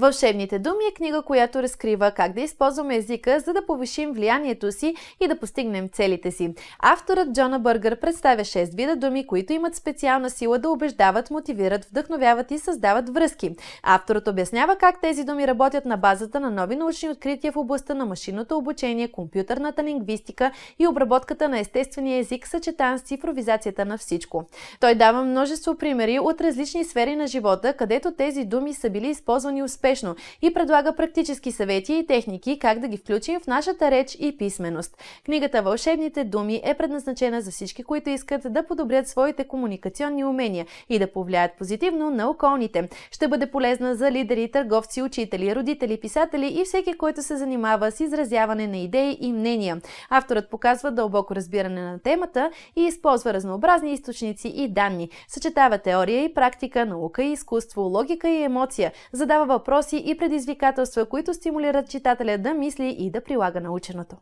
Вълшебните думи е книга, която разкрива как да използваме езика, за да повишим влиянието си и да постигнем целите си. Авторът Джона Бъргър представя 6 вида думи, които имат специална сила да убеждават, мотивират, вдъхновяват и създават връзки. Авторът обяснява как тези думи работят на базата на нови научни открития в областта на машинното обучение, компютърната лингвистика и обработката на естествения език, съчетан с цифровизацията на всичко. Той дава множество примери от различни сфери на живота, където тези думи са били използвани успешно успешно и предлага практически съвети и техники как да ги включим в нашата реч и писменост. Книгата Вълшебните думи е предназначена за всички, които искат да подобрят своите комуникационни умения и да повлияят позитивно на околните. Ще бъде полезна за лидери, търговци, учители, родители, писатели и всеки, който се занимава с изразяване на идеи и мнения. Авторът показва дълбоко разбиране на темата и използва разнообразни източници и данни. Съчетава теория и практика, наука и изкуство, логика и емоция. Задава въпроси въпроси и предизвикателства, които стимулират читателя да мисли и да прилага наученото.